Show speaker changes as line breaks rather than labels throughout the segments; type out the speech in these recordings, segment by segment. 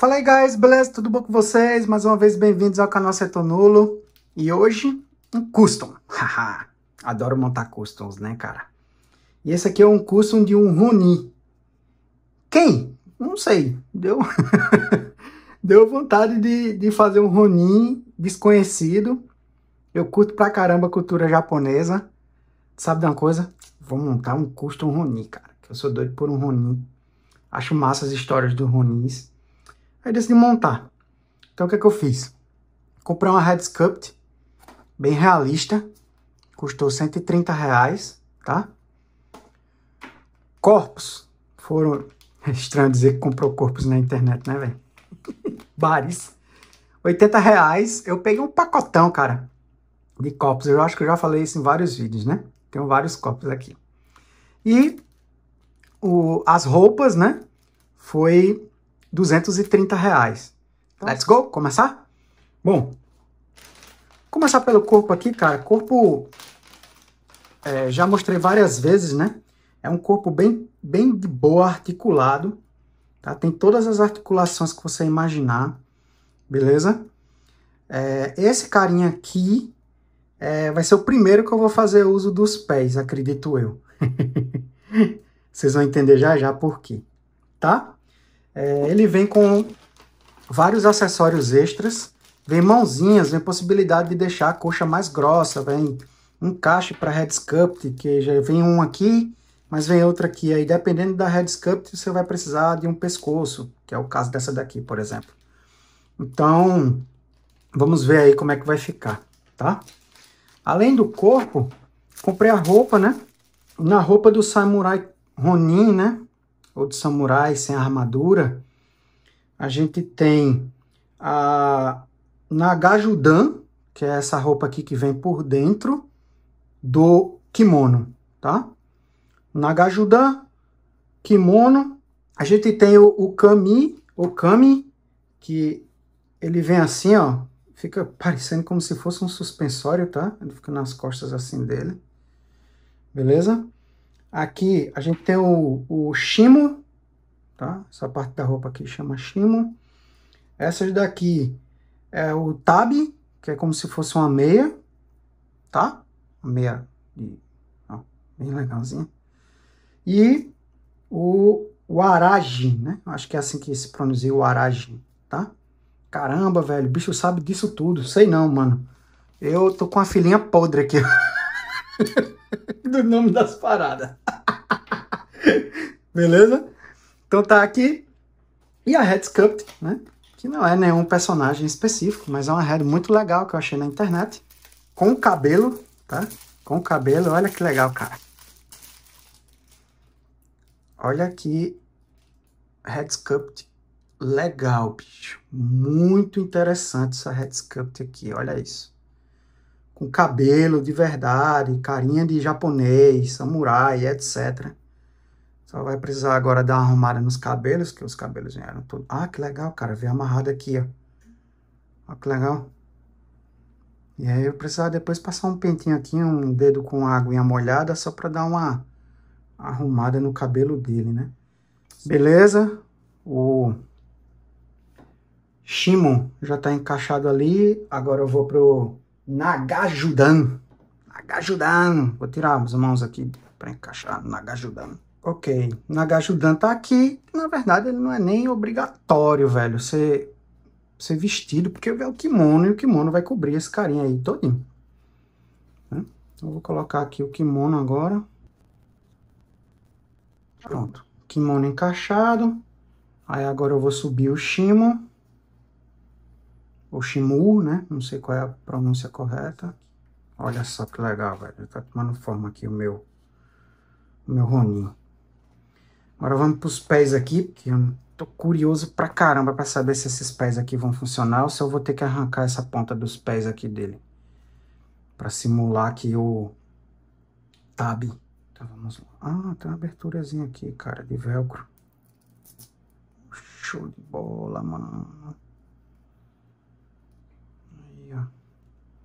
Fala aí, guys, beleza? Tudo bom com vocês? Mais uma vez, bem-vindos ao canal Setonulo. E hoje, um custom. Haha, adoro montar customs, né, cara? E esse aqui é um custom de um Runi. Quem? Não sei. Deu, Deu vontade de, de fazer um Ronin desconhecido. Eu curto pra caramba a cultura japonesa. Sabe de uma coisa? Vou montar um custom Ronin, cara. Que eu sou doido por um Ronin. Acho massa as histórias dos Ronins. Aí decidi montar. Então o que é que eu fiz? Comprei uma head Sculpt, bem realista, custou 130 reais, tá? Corpos, foram... É estranho dizer que comprou corpos na internet, né, velho? Bares. 80 reais, eu peguei um pacotão, cara, de copos. Eu acho que eu já falei isso em vários vídeos, né? Tenho vários copos aqui. E o, as roupas, né? Foi 230 reais. Tá. Let's go, começar? Bom, começar pelo corpo aqui, cara. Corpo, é, já mostrei várias vezes, né? É um corpo bem, bem de boa, articulado. Tá? Tem todas as articulações que você imaginar, beleza? É, esse carinha aqui é, vai ser o primeiro que eu vou fazer uso dos pés, acredito eu. Vocês vão entender já já por quê, tá? É, ele vem com vários acessórios extras, vem mãozinhas, vem possibilidade de deixar a coxa mais grossa, vem um encaixe para head sculpt, que já vem um aqui, mas vem outro aqui. Aí dependendo da head sculpt, você vai precisar de um pescoço, que é o caso dessa daqui, por exemplo. Então, vamos ver aí como é que vai ficar, tá? Além do corpo, comprei a roupa, né? Na roupa do Samurai Ronin, né? ou de samurais sem armadura, a gente tem a Nagajudan, que é essa roupa aqui que vem por dentro do kimono, tá? Nagajudan, kimono. A gente tem o, o kami, o kami, que ele vem assim, ó, fica parecendo como se fosse um suspensório, tá? Ele fica nas costas assim dele. Beleza? Aqui a gente tem o, o shimo, tá? Essa parte da roupa aqui chama shimo. Essas daqui é o tab, que é como se fosse uma meia, tá? Uma meia de, ó, bem legalzinha. E o warajin, né? Acho que é assim que se pronuncia o warajin, tá? Caramba, velho, o bicho sabe disso tudo. Sei não, mano. Eu tô com a filhinha podre aqui. do nome das paradas. Beleza? Então tá aqui. E a Red Sculpt, né? Que não é nenhum personagem específico, mas é uma Red muito legal que eu achei na internet. Com o cabelo, tá? Com o cabelo, olha que legal, cara. Olha que Red sculpt legal, bicho. Muito interessante essa Red sculpt aqui, olha isso com cabelo de verdade, carinha de japonês, samurai, etc. Só vai precisar agora dar uma arrumada nos cabelos, que os cabelos vieram todos. Ah, que legal, cara, vem amarrado aqui, ó. Olha que legal. E aí eu precisava depois passar um pentinho aqui, um dedo com água molhada, só para dar uma arrumada no cabelo dele, né? Beleza? O Shimon já está encaixado ali. Agora eu vou pro Nagajudan. Nagajudan. Vou tirar as mãos aqui para encaixar Nagajudan. Ok, Nagajudan tá aqui. Na verdade, ele não é nem obrigatório, velho, ser, ser vestido, porque é o kimono e o kimono vai cobrir esse carinha aí todinho. Né? Então, eu vou colocar aqui o kimono agora. Pronto. Kimono encaixado. Aí agora eu vou subir o shimo o Shimu, né? Não sei qual é a pronúncia correta. Olha só que legal, velho. Tá tomando forma aqui o meu, o meu Roninho. Agora vamos para os pés aqui, porque eu tô curioso pra caramba para saber se esses pés aqui vão funcionar ou se eu vou ter que arrancar essa ponta dos pés aqui dele. para simular que o tab. Então vamos lá. Ah, tem uma aberturazinha aqui, cara, de velcro. Show de bola, mano ó.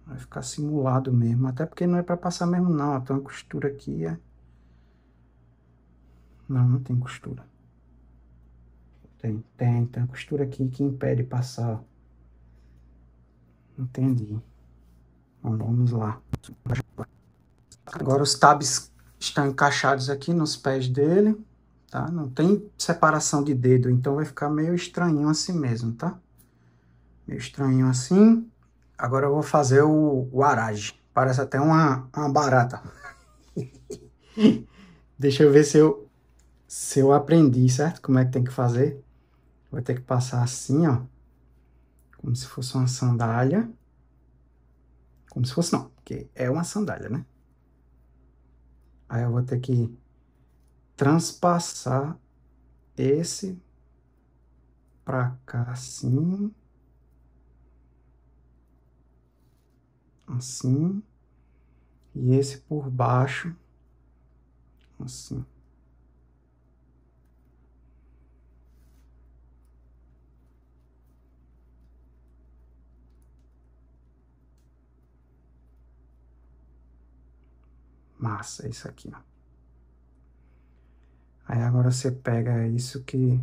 Vai ficar simulado mesmo. Até porque não é para passar mesmo, não. Tem uma costura aqui, é... Não, não tem costura. Tem, tem. Tem uma costura aqui que impede passar. Entendi. Bom, então, vamos lá. Agora os tabs estão encaixados aqui nos pés dele, tá? Não tem separação de dedo, então vai ficar meio estranho assim mesmo, tá? Meio estranho assim. Agora eu vou fazer o, o arage. Parece até uma, uma barata. Deixa eu ver se eu, se eu aprendi, certo? Como é que tem que fazer. Vou ter que passar assim, ó. Como se fosse uma sandália. Como se fosse não, porque é uma sandália, né? Aí eu vou ter que transpassar esse pra cá assim. assim, e esse por baixo, assim. Massa, é isso aqui. Aí agora você pega isso que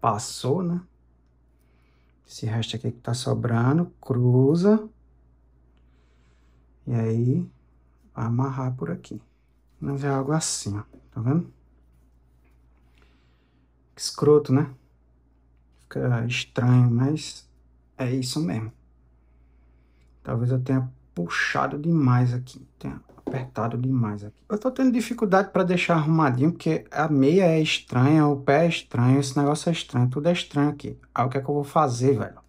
passou, né? Esse resto aqui que tá sobrando, cruza. E aí, vai amarrar por aqui. Mas é algo assim, ó. Tá vendo? Que escroto, né? Fica estranho, mas é isso mesmo. Talvez eu tenha puxado demais aqui. Tenha apertado demais aqui. Eu tô tendo dificuldade para deixar arrumadinho, porque a meia é estranha, o pé é estranho, esse negócio é estranho, tudo é estranho aqui. Aí o que é que eu vou fazer, velho?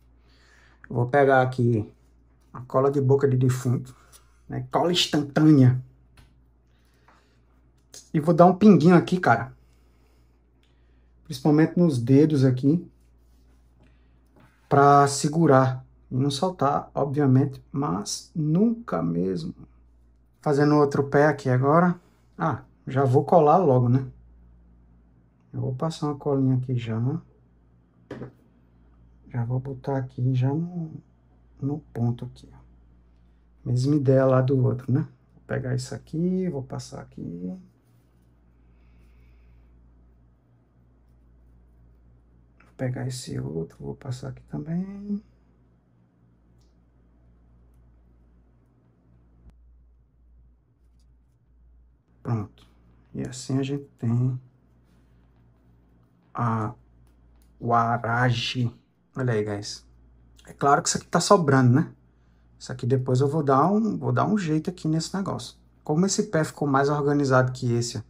Eu vou pegar aqui a cola de boca de defunto. Né? Cola instantânea. E vou dar um pinguinho aqui, cara. Principalmente nos dedos aqui. Pra segurar. E não soltar, obviamente, mas nunca mesmo. Fazendo outro pé aqui agora. Ah, já vou colar logo, né? Eu vou passar uma colinha aqui já. Já vou botar aqui já no, no ponto aqui mesma ideia lá do outro, né? Vou pegar isso aqui, vou passar aqui. Vou pegar esse outro, vou passar aqui também. Pronto. E assim a gente tem a Warage. Olha aí, guys. É claro que isso aqui tá sobrando, né? Isso aqui depois eu vou dar um, vou dar um jeito aqui nesse negócio. Como esse pé ficou mais organizado que esse,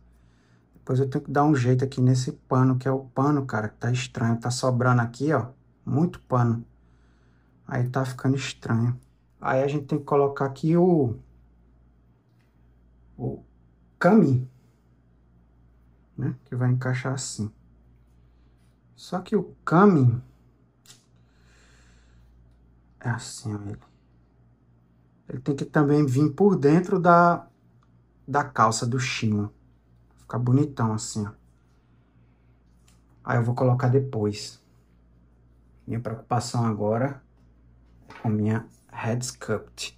depois eu tenho que dar um jeito aqui nesse pano, que é o pano, cara, que tá estranho. Tá sobrando aqui, ó, muito pano. Aí tá ficando estranho. Aí a gente tem que colocar aqui o... O cami, Né? Que vai encaixar assim. Só que o cami É assim, ele ele tem que também vir por dentro da, da calça do chino. Ficar bonitão assim, ó. Aí eu vou colocar depois. Minha preocupação agora é com minha head sculpt.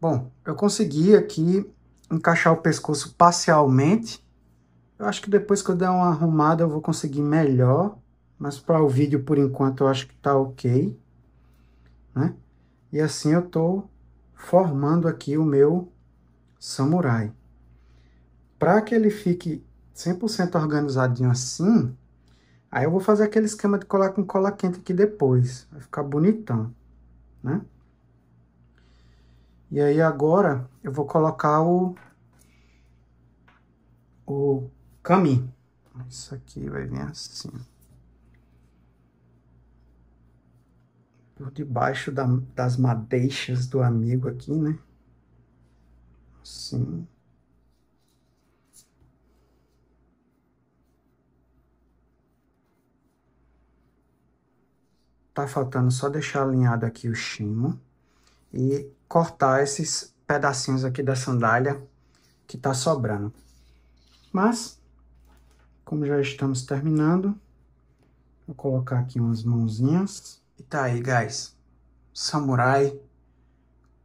Bom, eu consegui aqui encaixar o pescoço parcialmente. Eu acho que depois que eu der uma arrumada eu vou conseguir melhor. Mas para o vídeo, por enquanto, eu acho que tá ok. Né? E assim eu tô formando aqui o meu samurai. Para que ele fique 100% organizadinho assim, aí eu vou fazer aquele esquema de colar com cola quente aqui depois. Vai ficar bonitão, né? E aí agora eu vou colocar o, o caminho. Isso aqui vai vir assim. por debaixo da, das madeixas do amigo aqui, né? Assim. Tá faltando só deixar alinhado aqui o chimo e cortar esses pedacinhos aqui da sandália que tá sobrando. Mas, como já estamos terminando, vou colocar aqui umas mãozinhas. Tá aí, guys. Samurai.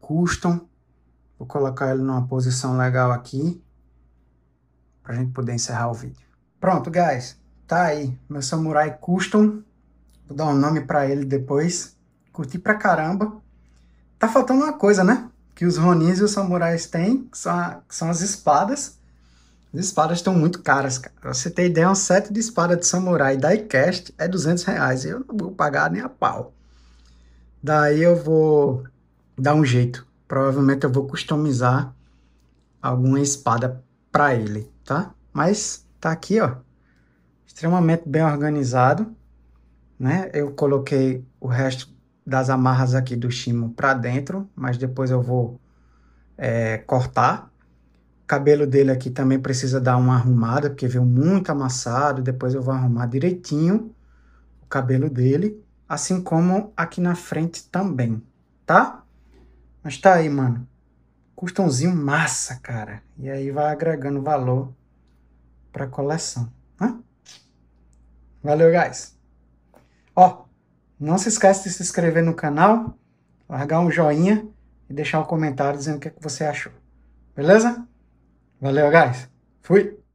Custom. Vou colocar ele numa posição legal aqui. Pra gente poder encerrar o vídeo. Pronto, guys. Tá aí. Meu Samurai Custom. Vou dar um nome pra ele depois. Curti pra caramba. Tá faltando uma coisa, né? Que os Ronins e os Samurais têm, que são, a, que são as espadas. As espadas estão muito caras, cara. Pra você ter ideia, um set de espada de samurai da iCast é 200 reais. Eu não vou pagar nem a pau. Daí eu vou dar um jeito. Provavelmente eu vou customizar alguma espada para ele, tá? Mas tá aqui, ó. Extremamente bem organizado, né? Eu coloquei o resto das amarras aqui do chimo para dentro, mas depois eu vou é, cortar cabelo dele aqui também precisa dar uma arrumada, porque veio muito amassado. Depois eu vou arrumar direitinho o cabelo dele, assim como aqui na frente também, tá? Mas tá aí, mano. Custãozinho massa, cara. E aí vai agregando valor pra coleção, né? Valeu, guys. Ó, não se esquece de se inscrever no canal, largar um joinha e deixar um comentário dizendo o que, é que você achou. Beleza? Valeu, guys. Fui.